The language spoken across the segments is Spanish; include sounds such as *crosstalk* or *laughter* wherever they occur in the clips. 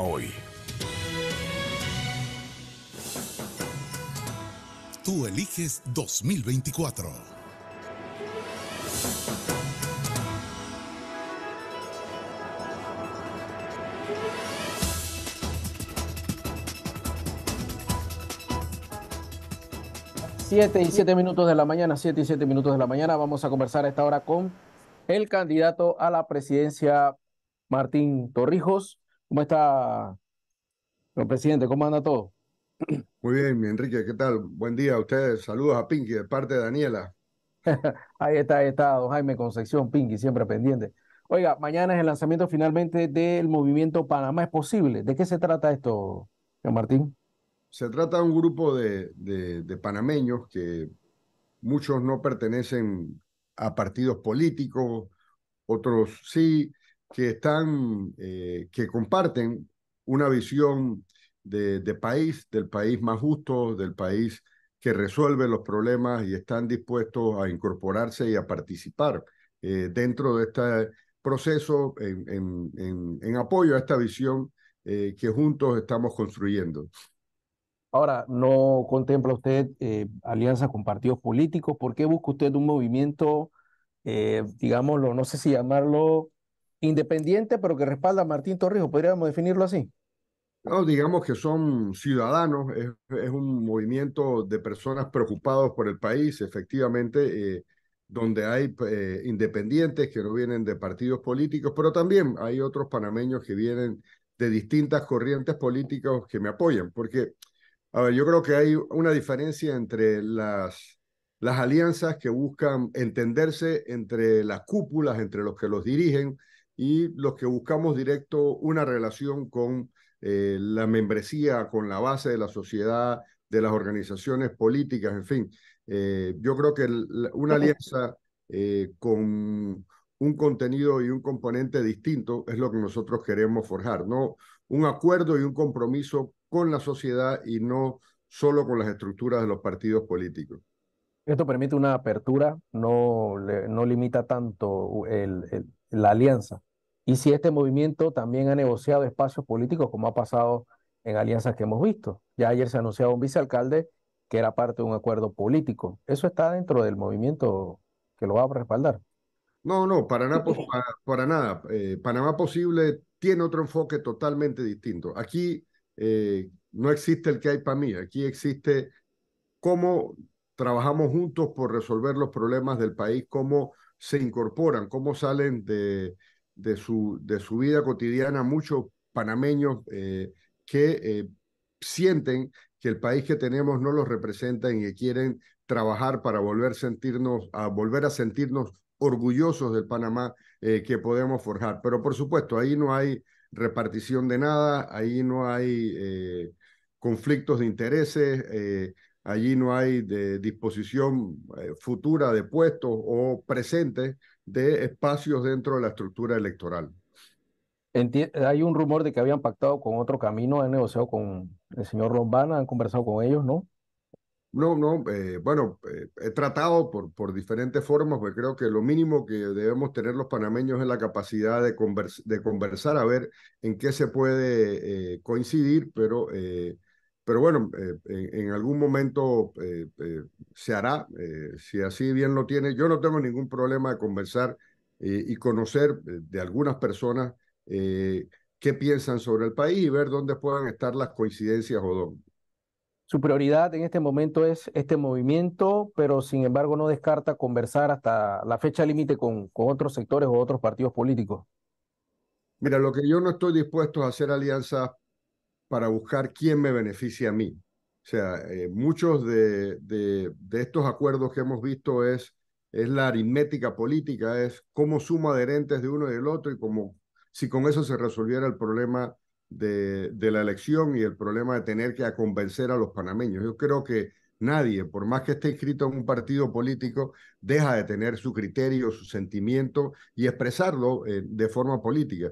hoy. Tú eliges 2024. Siete y siete minutos de la mañana, siete y siete minutos de la mañana. Vamos a conversar a esta hora con el candidato a la presidencia, Martín Torrijos. ¿Cómo está, don presidente? ¿Cómo anda todo? Muy bien, mi Enrique, ¿qué tal? Buen día a ustedes. Saludos a Pinky de parte de Daniela. *laughs* ahí está, ahí está, don Jaime Concepción, Pinky, siempre pendiente. Oiga, mañana es el lanzamiento finalmente del movimiento Panamá es posible. ¿De qué se trata esto, don Martín? Se trata de un grupo de panameños que muchos no pertenecen a partidos políticos, otros sí, que, están, eh, que comparten una visión de, país, del país más justo, del país que resuelve los problemas y están dispuestos a incorporarse y a participar eh, dentro de este proceso en, apoyo a esta visión eh, que juntos estamos construyendo. Ahora, ¿no contempla usted alianzas con partidos políticos? ¿Por qué busca usted un movimiento, digámoslo, no sé si llamarlo independiente, pero que respalda a Martín Torrijos, podríamos definirlo así. No, digamos que son ciudadanos, es, un movimiento de personas preocupados por el país, efectivamente, eh, donde hay eh, independientes que no vienen de partidos políticos, pero también hay otros panameños que vienen de distintas corrientes políticas que me apoyan, porque, a ver, yo creo que hay una diferencia entre las, las alianzas que buscan entenderse entre las cúpulas, entre los que los dirigen, y los que buscamos directo una relación con eh, la membresía, con la base de la sociedad, de las organizaciones políticas, en fin. Eh, yo creo que una alianza eh, con un contenido y un componente distinto es lo que nosotros queremos forjar, ¿no? Un acuerdo y un compromiso con la sociedad y no solo con las estructuras de los partidos políticos. Esto permite una apertura, no, no limita tanto el la alianza. Y si este movimiento también ha negociado espacios políticos, como ha pasado en alianzas que hemos visto. Ya ayer se anunciaba un vicealcalde que era parte de un acuerdo político. ¿Eso está dentro del movimiento que lo va a respaldar? No, no, para nada. Para, nada. Eh, Panamá Posible tiene otro enfoque totalmente distinto. Aquí eh, no existe el que hay para mí, aquí existe cómo trabajamos juntos por resolver los problemas del país, cómo se incorporan, cómo salen de, de, su, de su vida cotidiana muchos panameños eh, que eh, sienten que el país que tenemos no los representa y que quieren trabajar para volver, sentirnos, a volver a sentirnos orgullosos del Panamá eh, que podemos forjar. Pero por supuesto, ahí no hay repartición de nada, ahí no hay conflictos de intereses, Allí no hay de disposición eh, futura de puestos o presentes de espacios dentro de la estructura electoral. hay un rumor de que habían pactado con otro camino, han negociado con el señor Lombana, han conversado con ellos, ¿no? No, no, eh, bueno, eh, he tratado por, por diferentes formas, pues creo que lo mínimo que debemos tener los panameños es la capacidad de, de conversar, a ver en qué se puede coincidir, pero pero bueno, eh, en, algún momento eh, eh, se hará, si así bien lo tiene. Yo no tengo ningún problema de conversar y conocer de algunas personas qué piensan sobre el país y ver dónde puedan estar las coincidencias o dónde. Su prioridad en este momento es este movimiento, pero sin embargo no descarta conversar hasta la fecha límite con, con otros sectores o otros partidos políticos. Mira, lo que yo no estoy dispuesto a hacer alianzas para buscar quién me beneficia a mí. O sea, eh, muchos de, de, estos acuerdos que hemos visto es, es la aritmética política, es cómo sumo adherentes de uno y del otro y como si con eso se resolviera el problema de, de la elección y el problema de tener que convencer a los panameños. Yo creo que nadie, por más que esté inscrito en un partido político, deja de tener su criterio, su sentimiento y expresarlo eh, de forma política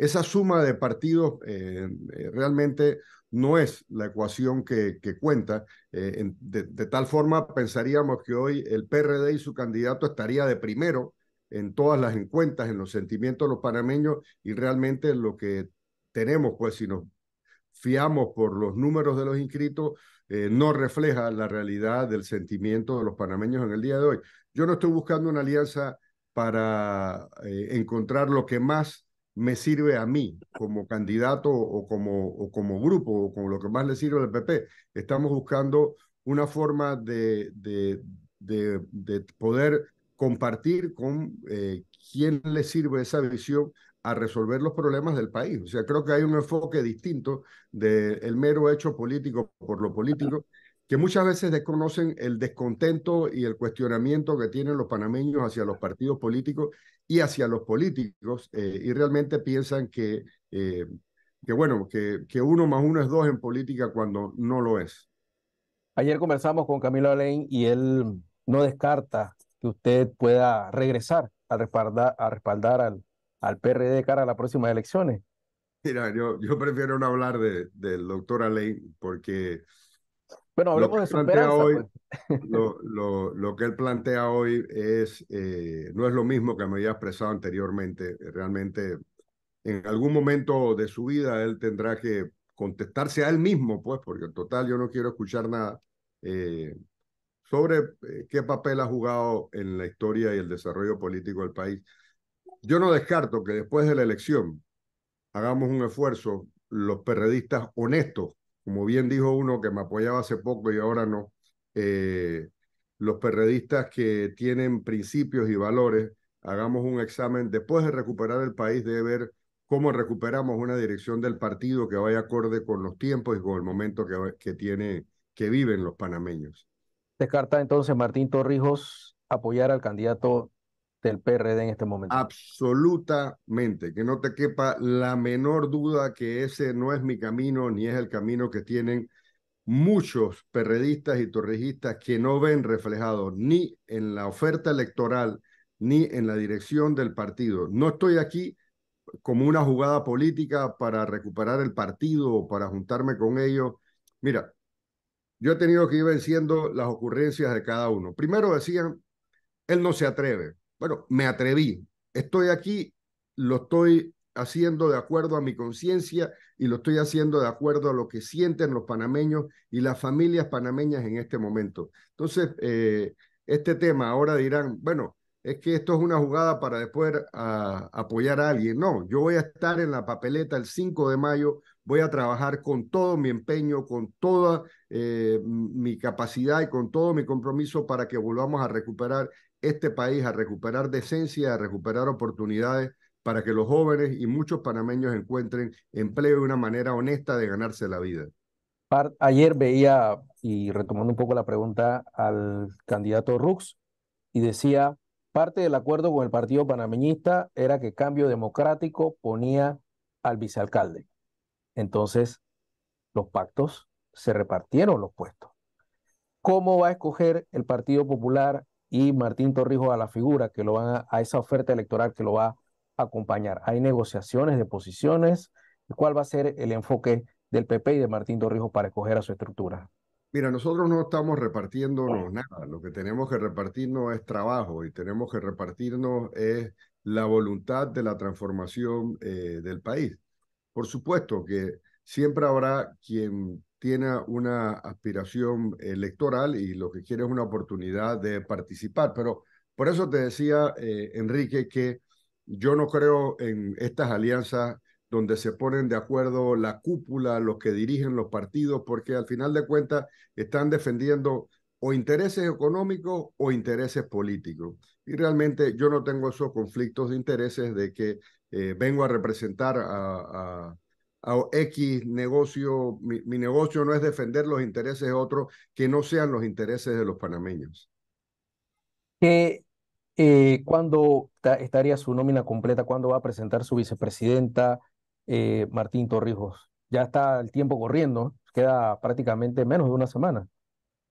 esa suma de partidos eh, eh, realmente no es la ecuación que, cuenta. Eh, de, tal forma, pensaríamos que hoy el PRD y su candidato estaría de primero en todas las encuestas, en los sentimientos de los panameños, y realmente lo que tenemos, pues si nos fiamos por los números de los inscritos, no refleja la realidad del sentimiento de los panameños en el día de hoy. Yo no estoy buscando una alianza para encontrar lo que más me sirve a mí como candidato o como, o como grupo o como lo que más le sirve al PP. Estamos buscando una forma de, de, de, poder compartir con eh, quién le sirve esa visión a resolver los problemas del país. O sea, creo que hay un enfoque distinto del mero hecho político por lo político, que muchas veces desconocen el descontento y el cuestionamiento que tienen los panameños hacia los partidos políticos y hacia los políticos eh, y realmente piensan que, eh, que bueno, que, uno más uno es dos en política cuando no lo es. Ayer conversamos con Camilo Alain y él no descarta que usted pueda regresar a respaldar, al, al PRD cara a las próximas elecciones. Mira, yo, prefiero no hablar del doctor Alain porque bueno, pues. *laughs* lo, que él plantea hoy eh, no es lo mismo que me había expresado anteriormente. Realmente, en algún momento de su vida, él tendrá que contestarse a él mismo, pues, porque en total yo no quiero escuchar nada eh, sobre eh, qué papel ha jugado en la historia y el desarrollo político del país. Yo no descarto que después de la elección hagamos un esfuerzo, los periodistas honestos, como bien dijo uno que me apoyaba hace poco y ahora no, eh, los perredistas que tienen principios y valores, hagamos un examen después de recuperar el país de ver cómo recuperamos una dirección del partido que vaya acorde con los tiempos y con el momento que, que tiene, que viven los panameños. Descarta entonces Martín Torrijos apoyar al candidato del PRD en este momento. Absolutamente, que no te quepa la menor duda que ese no es mi camino ni es el camino que tienen muchos perredistas y torrejistas que no ven reflejado ni en la oferta electoral ni en la dirección del partido. No estoy aquí como una jugada política para recuperar el partido o para juntarme con ellos. Mira, yo he tenido que ir venciendo las ocurrencias de cada uno. Primero decían, él no se atreve. Bueno, me atreví. Estoy aquí, lo estoy haciendo de acuerdo a mi conciencia y lo estoy haciendo de acuerdo a lo que sienten los panameños y las familias panameñas en este momento. Entonces, eh, este tema ahora dirán, bueno, es que esto es una jugada para después apoyar a alguien. No, yo voy a estar en la papeleta el 5 de mayo, voy a trabajar con todo mi empeño, con toda eh, mi capacidad y con todo mi compromiso para que volvamos a recuperar este país a recuperar decencia, a recuperar oportunidades para que los jóvenes y muchos panameños encuentren empleo de una manera honesta de ganarse la vida. Ayer veía, y retomando un poco la pregunta, al candidato Rux y decía, parte del acuerdo con el Partido Panameñista era que Cambio Democrático ponía al vicealcalde. Entonces, los pactos se repartieron los puestos. ¿Cómo va a escoger el Partido Popular y Martín Torrijos a la figura que lo van a, esa oferta electoral que lo va a acompañar. Hay negociaciones de posiciones. ¿Cuál va a ser el enfoque del PP y de Martín Torrijos para escoger a su estructura? Mira, nosotros no estamos repartiéndonos nada. Lo que tenemos que repartirnos es trabajo y tenemos que repartirnos es la voluntad de la transformación eh, del país. Por supuesto que siempre habrá quien tiene una aspiración electoral y lo que quiere es una oportunidad de participar. Pero por eso te decía, eh, Enrique, que yo no creo en estas alianzas donde se ponen de acuerdo la cúpula, los que dirigen los partidos, porque al final de cuentas están defendiendo o intereses económicos o intereses políticos. Y realmente yo no tengo esos conflictos de intereses de que eh, vengo a representar a a X negocio, mi, negocio no es defender los intereses de otros que no sean los intereses de los panameños. que eh, ¿Cuándo estaría su nómina completa? ¿Cuándo va a presentar su vicepresidenta eh, Martín Torrijos? Ya está el tiempo corriendo, queda prácticamente menos de una semana.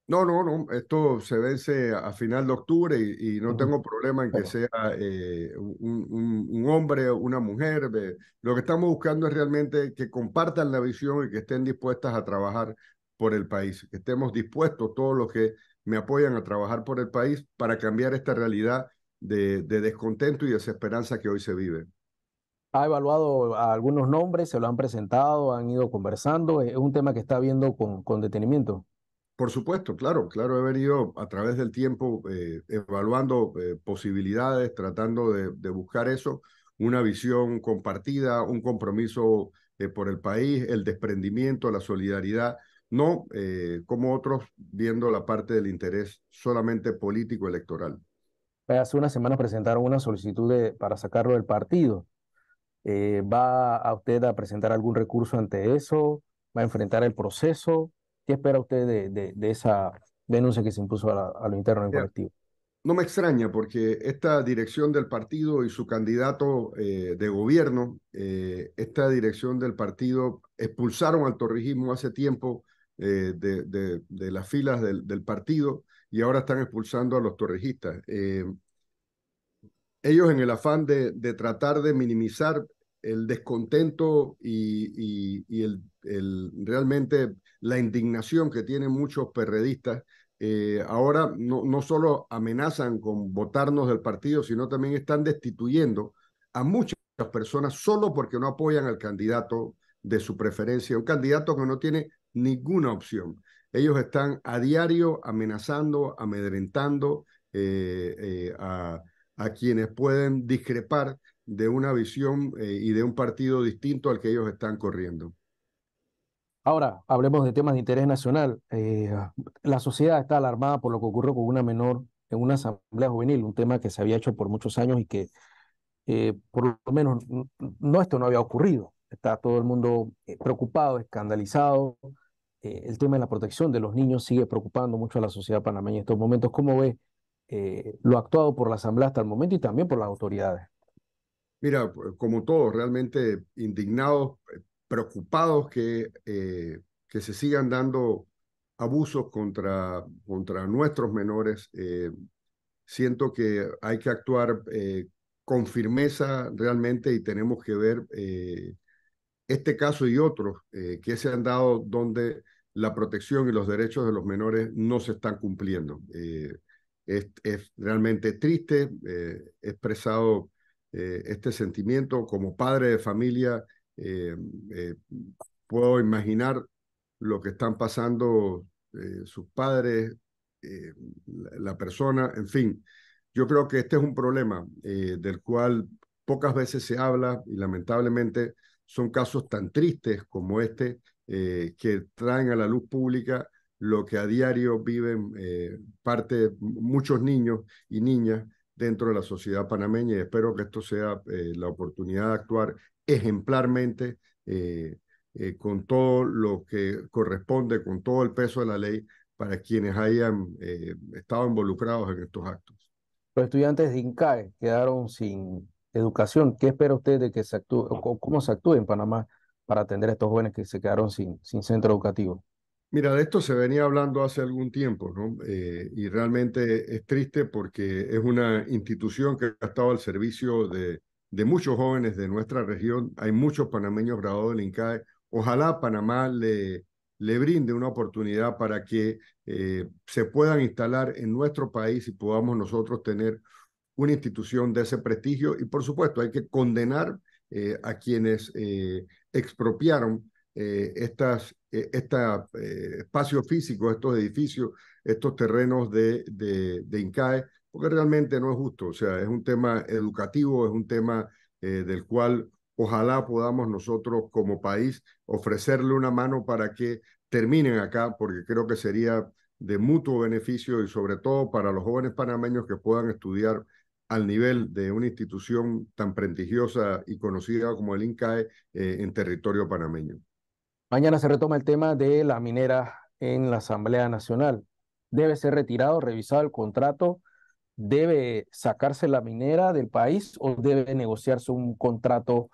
No, no, no, esto se vence a final de octubre y, no tengo problema en que sea eh, un, hombre o una mujer. Lo que estamos buscando es realmente que compartan la visión y que estén dispuestas a trabajar por el país, que estemos dispuestos todos los que me apoyan a trabajar por el país para cambiar esta realidad de, descontento y desesperanza que hoy se vive. Ha evaluado algunos nombres, se lo han presentado, han ido conversando, es un tema que está viendo con, con detenimiento. Por supuesto, claro, claro, he venido a través del tiempo eh, evaluando eh, posibilidades, tratando de, buscar eso, una visión compartida, un compromiso eh, por el país, el desprendimiento, la solidaridad, no como otros viendo la parte del interés solamente político electoral. Hace unas semanas presentaron una solicitud para sacarlo del partido. ¿Va a usted a presentar algún recurso ante eso? ¿Va a enfrentar el proceso? ¿Qué espera usted de, esa denuncia que se impuso a, lo interno del colectivo? No me extraña porque esta dirección del partido y su candidato eh, de gobierno, eh, esta dirección del partido expulsaron al torregismo hace tiempo eh, de, las filas del, partido y ahora están expulsando a los torregistas. ellos en el afán de tratar de minimizar el descontento y, el, realmente la indignación que tienen muchos perredistas. Eh, ahora no, solo amenazan con votarnos del partido, sino también están destituyendo a muchas personas solo porque no apoyan al candidato de su preferencia, un candidato que no tiene ninguna opción. Ellos están a diario amenazando, amedrentando eh, eh, a quienes pueden discrepar de una visión eh, y de un partido distinto al que ellos están corriendo. Ahora, hablemos de temas de interés nacional. Eh, la sociedad está alarmada por lo que ocurrió con una menor en una asamblea juvenil, un tema que se había hecho por muchos años y que eh, por lo menos no esto no había ocurrido. Está todo el mundo preocupado, escandalizado. el tema de la protección de los niños sigue preocupando mucho a la sociedad panameña en estos momentos. ¿Cómo ve lo actuado por la asamblea hasta el momento y también por las autoridades? Mira, como todos, realmente indignados, eh, preocupados que, eh, que se sigan dando abusos contra, contra nuestros menores. Eh, siento que hay que actuar con firmeza realmente y tenemos que ver este caso y otros que se han dado donde la protección y los derechos de los menores no se están cumpliendo. Es, realmente triste, expresado eh, este sentimiento. Como padre de familia, eh, eh, puedo imaginar lo que están pasando sus padres, la, la, persona, en fin. Yo creo que este es un problema del cual pocas veces se habla y lamentablemente son casos tan tristes como este que traen a la luz pública lo que a diario viven parte, muchos niños y niñas dentro de la sociedad panameña y espero que esto sea eh, la oportunidad de actuar ejemplarmente eh, eh, con todo lo que corresponde, con todo el peso de la ley para quienes hayan estado involucrados en estos actos. Los estudiantes de INCAE quedaron sin educación. ¿Qué espera usted de que se actúe o cómo se actúe en Panamá para atender a estos jóvenes que se quedaron sin, sin centro educativo? Mira, de esto se venía hablando hace algún tiempo, ¿no? Eh, y realmente es triste porque es una institución que ha estado al servicio de, muchos jóvenes de nuestra región. Hay muchos panameños graduados del INCAE. Ojalá Panamá le, le brinde una oportunidad para que eh, se puedan instalar en nuestro país y podamos nosotros tener una institución de ese prestigio. Y por supuesto, hay que condenar eh, a quienes expropiaron estas este espacio físico, estos edificios, estos terrenos de, INCAE, porque realmente no es justo. O sea, es un tema educativo, es un tema eh, del cual ojalá podamos nosotros como país ofrecerle una mano para que terminen acá, porque creo que sería de mutuo beneficio y sobre todo para los jóvenes panameños que puedan estudiar al nivel de una institución tan prestigiosa y conocida como el INCAE en territorio panameño. Mañana se retoma el tema de la minera en la Asamblea Nacional. Debe ser retirado, revisado el contrato. ¿Debe sacarse la minera del país o debe negociarse un contrato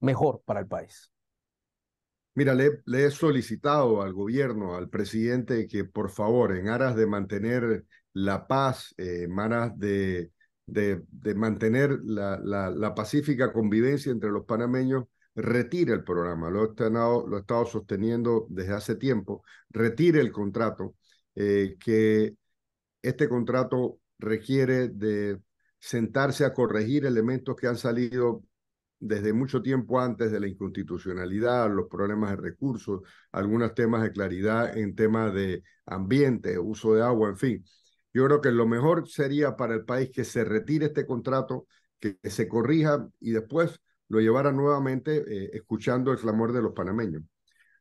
mejor para el país? Mira, le, he solicitado al gobierno, al presidente, que por favor, en aras de mantener la paz, eh, en aras de, mantener la, pacífica convivencia entre los panameños, retire el programa. Lo he, estado, lo estado sosteniendo desde hace tiempo. Retire el contrato, eh, que este contrato requiere de sentarse a corregir elementos que han salido desde mucho tiempo antes de la inconstitucionalidad, los problemas de recursos, algunos temas de claridad en temas de ambiente, uso de agua, en fin. Yo creo que lo mejor sería para el país que se retire este contrato, que se corrija y después lo llevara nuevamente eh, escuchando el clamor de los panameños.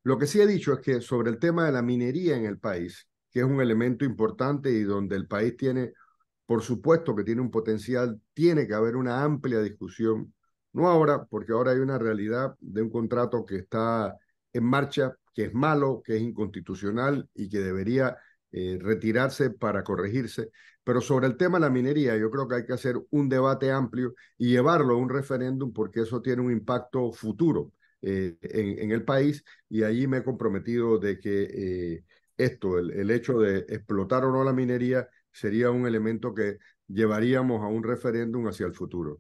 Lo que sí he dicho es que sobre el tema de la minería en el país, que es un elemento importante y donde el país tiene, por supuesto que tiene un potencial, tiene que haber una amplia discusión, no ahora, porque ahora hay una realidad de un contrato que está en marcha, que es malo, que es inconstitucional y que debería eh, retirarse para corregirse, pero sobre el tema de la minería, yo creo que hay que hacer un debate amplio y llevarlo a un referéndum porque eso tiene un impacto futuro eh, en, el país y allí me he comprometido de que eh, esto, el hecho de explotar o no la minería, sería un elemento que llevaríamos a un referéndum hacia el futuro.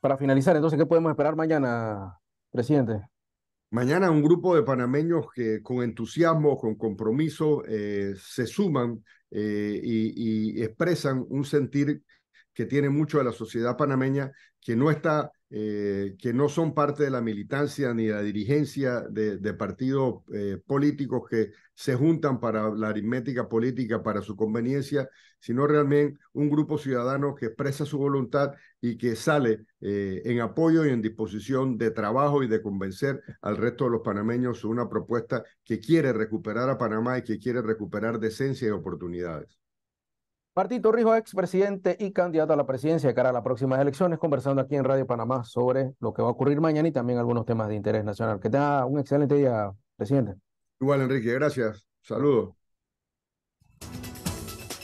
Para finalizar, entonces, ¿qué podemos esperar mañana, presidente? Mañana un grupo de panameños que con entusiasmo, con compromiso, eh, se suman eh, y, y, expresan un sentir que tiene mucho de la sociedad panameña, que no está eh, que no son parte de la militancia ni de la dirigencia de, partidos eh, políticos que se juntan para la aritmética política, para su conveniencia, sino realmente un grupo ciudadano que expresa su voluntad y que sale eh, en apoyo y en disposición de trabajo y de convencer al resto de los panameños una propuesta que quiere recuperar a Panamá y que quiere recuperar decencia y oportunidades. Martito Rijo, expresidente y candidato a la presidencia de cara a las próximas elecciones, conversando aquí en Radio Panamá sobre lo que va a ocurrir mañana y también algunos temas de interés nacional. Que tenga un excelente día, presidente. Igual, Enrique, gracias. Saludos.